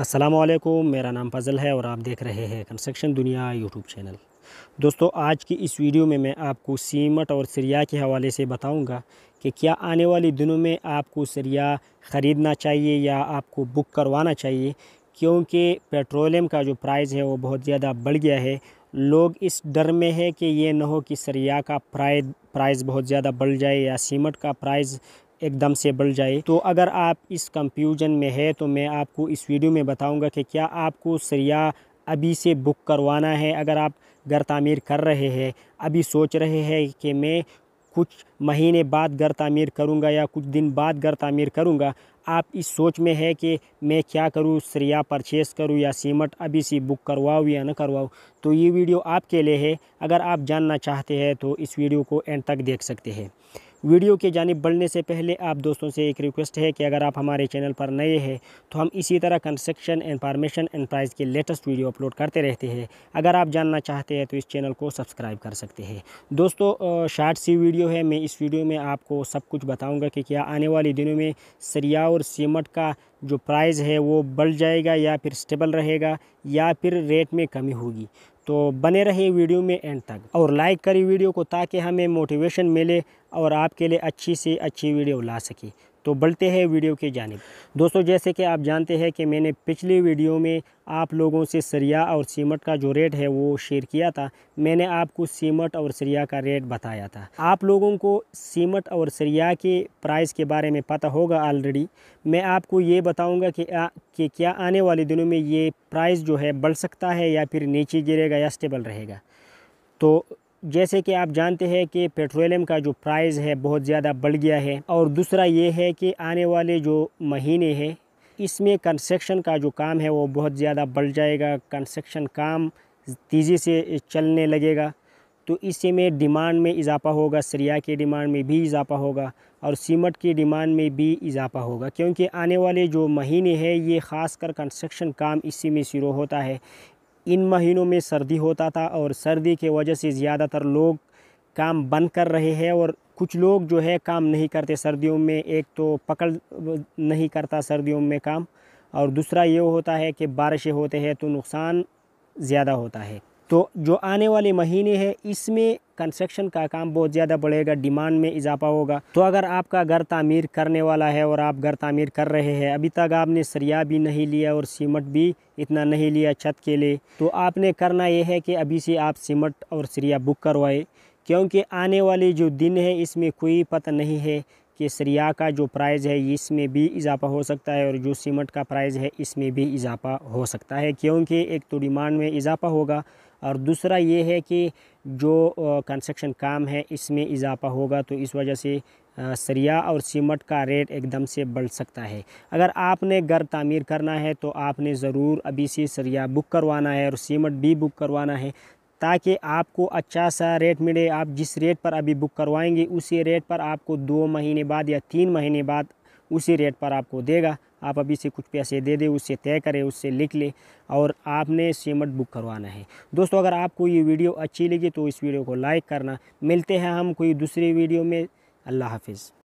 असलम मेरा नाम फजल है और आप देख रहे हैं कंस्ट्रक्शन दुनिया यूट्यूब चैनल दोस्तों आज की इस वीडियो में मैं आपको सीमट और सरिया के हवाले से बताऊंगा कि क्या आने वाले दिनों में आपको सरिया ख़रीदना चाहिए या आपको बुक करवाना चाहिए क्योंकि पेट्रोलियम का जो प्राइस है वो बहुत ज़्यादा बढ़ गया है लोग इस डर में है कि ये ना हो कि सरिया का प्राइस प्राइस बहुत ज़्यादा बढ़ जाए या सीमट का प्राइस एकदम से बढ़ जाए तो अगर आप इस कंफ्यूजन में है तो मैं आपको इस वीडियो में बताऊंगा कि क्या आपको सरिया अभी से बुक करवाना है अगर आप घर तामीर कर रहे हैं अभी सोच रहे हैं कि मैं कुछ महीने बाद घर तामीर करूंगा या कुछ दिन बाद घर तामीर करूंगा आप इस सोच में है कि मैं क्या करूं सरिया परचेस करूं या सीमट अभी से बुक करवाऊँ या ना करवाओ तो ये वीडियो आपके लिए है अगर आप जानना चाहते हैं तो इस वीडियो को एंड तक देख सकते हैं वीडियो के जानब बढ़ने से पहले आप दोस्तों से एक रिक्वेस्ट है कि अगर आप हमारे चैनल पर नए हैं तो हम इसी तरह कंस्ट्रक्शन इंफॉर्मेशन एंड प्राइस के लेटेस्ट वीडियो अपलोड करते रहते हैं अगर आप जानना चाहते हैं तो इस चैनल को सब्सक्राइब कर सकते हैं दोस्तों शार्ट सी वीडियो है मैं इस वीडियो में आपको सब कुछ बताऊँगा कि क्या आने वाले दिनों में सरिया और सीमट का जो प्राइस है वो बढ़ जाएगा या फिर स्टेबल रहेगा या फिर रेट में कमी होगी तो बने रहिए वीडियो में एंड तक और लाइक करिए वीडियो को ताकि हमें मोटिवेशन मिले और आपके लिए अच्छी से अच्छी वीडियो ला सके तो बढ़ते हैं वीडियो की जानब दोस्तों जैसे कि आप जानते हैं कि मैंने पिछली वीडियो में आप लोगों से सरिया और सीमट का जो रेट है वो शेयर किया था मैंने आपको सीमट और सरिया का रेट बताया था आप लोगों को सीमट और सरिया के प्राइस के बारे में पता होगा ऑलरेडी मैं आपको ये बताऊंगा कि, कि क्या आने वाले दिनों में ये प्राइस जो है बढ़ सकता है या फिर नीचे गिरेगा या स्टेबल रहेगा तो जैसे कि आप जानते हैं कि पेट्रोलियम का जो प्राइस है बहुत ज़्यादा बढ़ गया है और दूसरा ये है कि आने वाले जो महीने हैं इसमें कंस्ट्रक्शन का जो काम है वो बहुत ज़्यादा बढ़ जाएगा कंस्ट्रक्शन काम तेज़ी से चलने लगेगा तो इसी में डिमांड में इजाफा होगा सरिया के डिमांड में भी इजाफा होगा और सीमट की डिमांड में भी इजाफा होगा क्योंकि आने वाले जो महीने हैं ये ख़ास कर कंस्ट्रक्शन काम इसी में शुरू होता है इन महीनों में सर्दी होता था और सर्दी के वजह से ज़्यादातर लोग काम बंद कर रहे हैं और कुछ लोग जो है काम नहीं करते सर्दियों में एक तो पकड़ नहीं करता सर्दियों में काम और दूसरा ये होता है कि बारिशें होते हैं तो नुकसान ज़्यादा होता है तो जो आने वाले महीने हैं इसमें कंस्ट्रक्शन का काम बहुत ज़्यादा बढ़ेगा डिमांड में इजाफा होगा तो अगर आपका घर तामीर करने वाला है और आप घर तामीर कर रहे हैं अभी तक आपने सरिया भी नहीं लिया और सीमट भी इतना नहीं लिया छत के लिए तो आपने करना यह है कि अभी से आप सीमट और सरिया बुक करवाए क्योंकि आने वाले जो दिन है इसमें कोई पता नहीं है कि सरिया का जो प्राइज़ है इसमें भी इजाफा हो सकता है और जो सीमट का प्राइज़ है इसमें भी इजाफा हो सकता है क्योंकि एक तो डिमांड में इजाफा होगा और दूसरा ये है कि जो कंस्ट्रक्शन काम है इसमें इजाफा होगा तो इस वजह से सरिया और सीमट का रेट एकदम से बढ़ सकता है अगर आपने घर तामीर करना है तो आपने ज़रूर अभी से सरिया बुक करवाना है और सीमट भी बुक करवाना है ताकि आपको अच्छा सा रेट मिले आप जिस रेट पर अभी बुक करवाएंगे उसी रेट पर आपको दो महीने बाद या तीन महीने बाद उसी रेट पर आपको देगा आप अभी से कुछ पैसे दे दें उससे तय करें उससे लिख लें और आपने सीमेंट बुक करवाना है दोस्तों अगर आपको ये वीडियो अच्छी लगी तो इस वीडियो को लाइक करना मिलते हैं हम कोई दूसरी वीडियो में अल्लाह हाफिज़